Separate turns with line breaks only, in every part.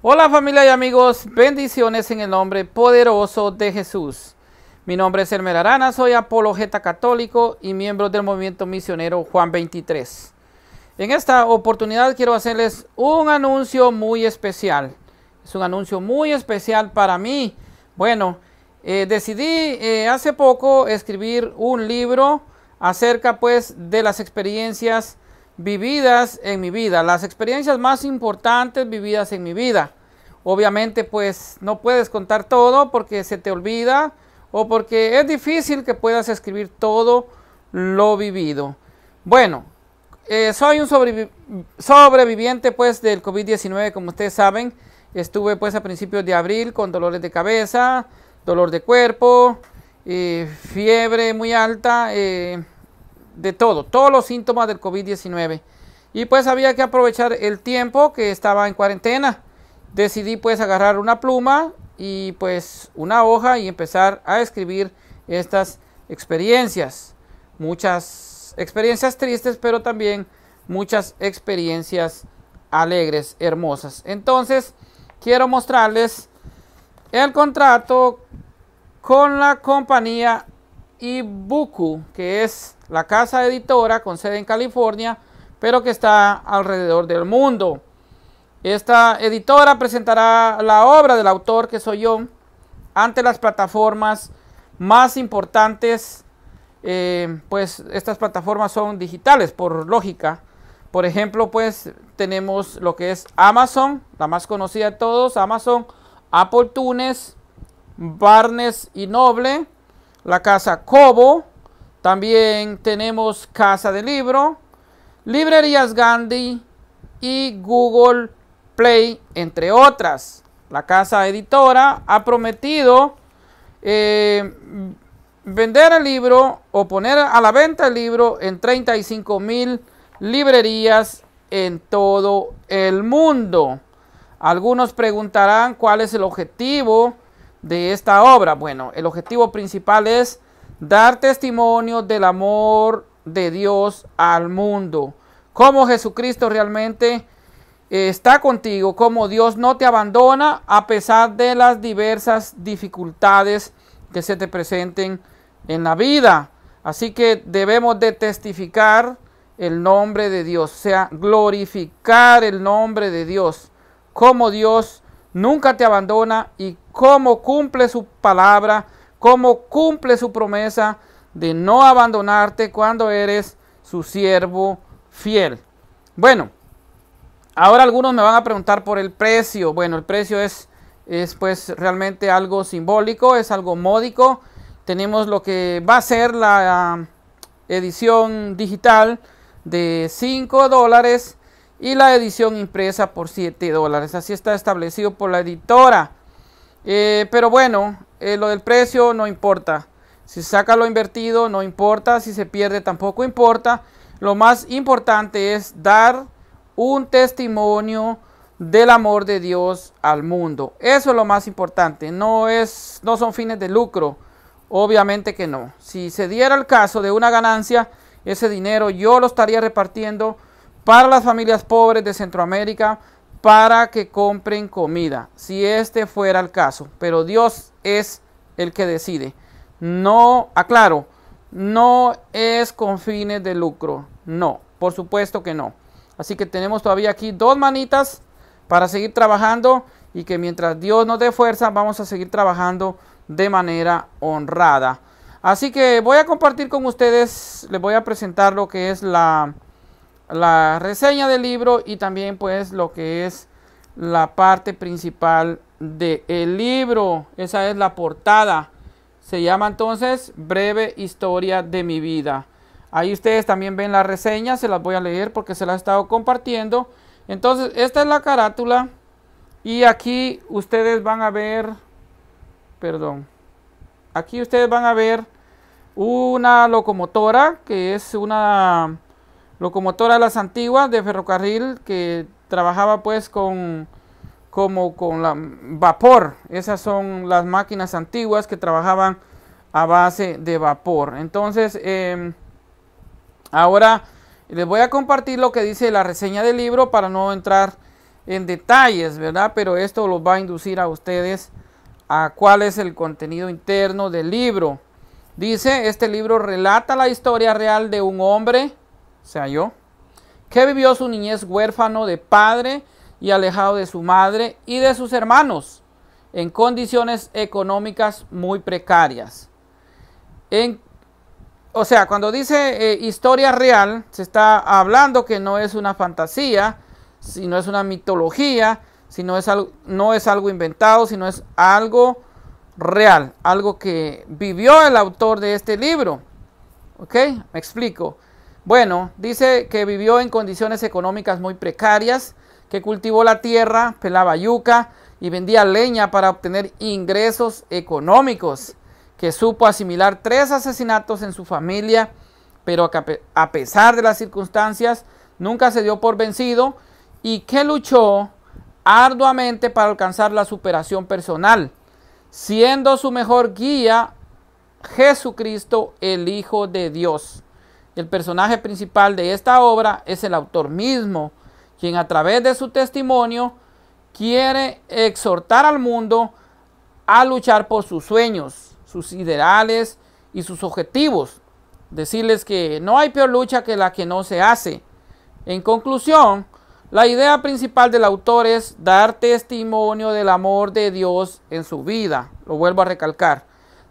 Hola familia y amigos, bendiciones en el nombre poderoso de Jesús. Mi nombre es Hermel Arana, soy apologeta católico y miembro del movimiento misionero Juan 23. En esta oportunidad quiero hacerles un anuncio muy especial. Es un anuncio muy especial para mí. Bueno, eh, decidí eh, hace poco escribir un libro acerca pues de las experiencias vividas en mi vida, las experiencias más importantes vividas en mi vida. Obviamente pues no puedes contar todo porque se te olvida o porque es difícil que puedas escribir todo lo vivido. Bueno, eh, soy un sobreviviente pues del COVID-19 como ustedes saben. Estuve pues a principios de abril con dolores de cabeza, dolor de cuerpo, eh, fiebre muy alta. Eh, de todo, todos los síntomas del COVID-19. Y pues había que aprovechar el tiempo que estaba en cuarentena. Decidí pues agarrar una pluma y pues una hoja y empezar a escribir estas experiencias. Muchas experiencias tristes, pero también muchas experiencias alegres, hermosas. Entonces, quiero mostrarles el contrato con la compañía y Buku, que es la casa editora con sede en California, pero que está alrededor del mundo. Esta editora presentará la obra del autor, que soy yo, ante las plataformas más importantes, eh, pues estas plataformas son digitales, por lógica. Por ejemplo, pues tenemos lo que es Amazon, la más conocida de todos, Amazon, Apple Tunes, Barnes y Noble, la Casa Cobo, también tenemos Casa de Libro, Librerías Gandhi y Google Play, entre otras. La casa editora ha prometido eh, vender el libro o poner a la venta el libro en 35 mil librerías en todo el mundo. Algunos preguntarán cuál es el objetivo de esta obra? Bueno, el objetivo principal es dar testimonio del amor de Dios al mundo. Cómo Jesucristo realmente eh, está contigo, como Dios no te abandona a pesar de las diversas dificultades que se te presenten en la vida. Así que debemos de testificar el nombre de Dios, o sea, glorificar el nombre de Dios, como Dios nunca te abandona y cómo cumple su palabra, cómo cumple su promesa de no abandonarte cuando eres su siervo fiel. Bueno, ahora algunos me van a preguntar por el precio. Bueno, el precio es, es pues realmente algo simbólico, es algo módico. Tenemos lo que va a ser la edición digital de 5 dólares y la edición impresa por 7 dólares. Así está establecido por la editora. Eh, pero bueno, eh, lo del precio no importa. Si saca lo invertido, no importa. Si se pierde, tampoco importa. Lo más importante es dar un testimonio del amor de Dios al mundo. Eso es lo más importante. No, es, no son fines de lucro. Obviamente que no. Si se diera el caso de una ganancia, ese dinero yo lo estaría repartiendo para las familias pobres de Centroamérica, para que compren comida, si este fuera el caso. Pero Dios es el que decide. No, aclaro, no es con fines de lucro. No, por supuesto que no. Así que tenemos todavía aquí dos manitas para seguir trabajando y que mientras Dios nos dé fuerza vamos a seguir trabajando de manera honrada. Así que voy a compartir con ustedes, les voy a presentar lo que es la, la reseña del libro y también pues lo que es la parte principal del libro. Esa es la portada. Se llama entonces Breve Historia de mi vida. Ahí ustedes también ven la reseña, se las voy a leer porque se las he estado compartiendo. Entonces, esta es la carátula y aquí ustedes van a ver, perdón, aquí ustedes van a ver una locomotora que es una locomotoras las antiguas de ferrocarril que trabajaba pues con como con la vapor. Esas son las máquinas antiguas que trabajaban a base de vapor. Entonces, em, ahora les voy a compartir lo que dice la reseña del libro para no entrar en detalles, ¿verdad? Pero esto los va a inducir a ustedes a cuál es el contenido interno del libro. Dice, este libro relata la historia real de un hombre sea yo, que vivió su niñez huérfano de padre y alejado de su madre y de sus hermanos, en condiciones económicas muy precarias. o sea, cuando dice eh, historia real, se está hablando que no es una fantasía, sino es una mitología, sino es no es algo inventado, sino es algo real, algo que vivió el autor de este libro. ¿Ok? Me explico. Bueno, dice que vivió en condiciones económicas muy precarias, que cultivó la tierra, pelaba yuca y vendía leña para obtener ingresos económicos, que supo asimilar tres asesinatos en su familia, pero a pesar de las circunstancias nunca se dio por vencido y que luchó arduamente para alcanzar la superación personal, siendo su mejor guía Jesucristo, el Hijo de Dios. El personaje principal de esta obra es el autor mismo, quien a través de su testimonio quiere exhortar al mundo a luchar por sus sueños, sus ideales y sus objetivos. Decirles que no hay peor lucha que la que no se hace. En conclusión, la idea principal del autor es dar testimonio del amor de Dios en su vida. Lo vuelvo a recalcar.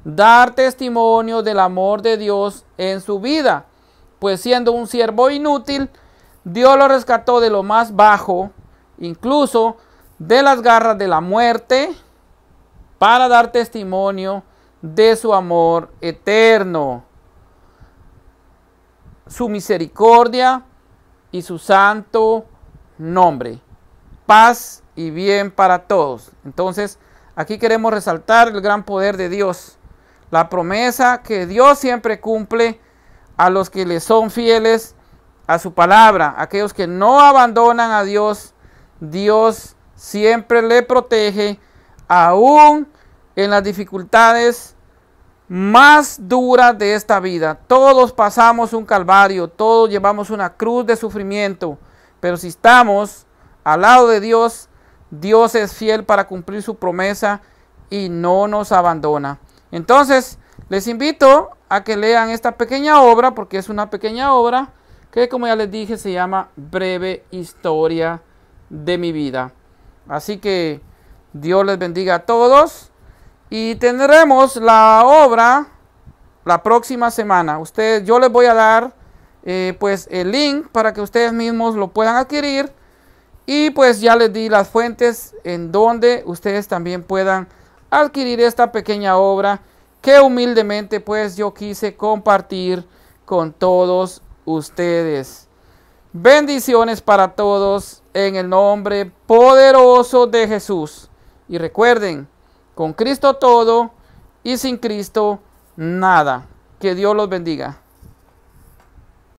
Dar testimonio del amor de Dios en su vida pues siendo un siervo inútil, Dios lo rescató de lo más bajo, incluso de las garras de la muerte, para dar testimonio de su amor eterno, su misericordia y su santo nombre. Paz y bien para todos. Entonces, aquí queremos resaltar el gran poder de Dios, la promesa que Dios siempre cumple a los que le son fieles a su palabra, aquellos que no abandonan a Dios, Dios siempre le protege, aún en las dificultades más duras de esta vida. Todos pasamos un calvario, todos llevamos una cruz de sufrimiento, pero si estamos al lado de Dios, Dios es fiel para cumplir su promesa y no nos abandona. Entonces, les invito a que lean esta pequeña obra, porque es una pequeña obra que como ya les dije se llama Breve Historia de mi vida. Así que Dios les bendiga a todos y tendremos la obra la próxima semana. Ustedes, yo les voy a dar eh, pues el link para que ustedes mismos lo puedan adquirir y pues ya les di las fuentes en donde ustedes también puedan adquirir esta pequeña obra que humildemente pues yo quise compartir con todos ustedes. Bendiciones para todos en el nombre poderoso de Jesús. Y recuerden, con Cristo todo y sin Cristo nada. Que Dios los bendiga.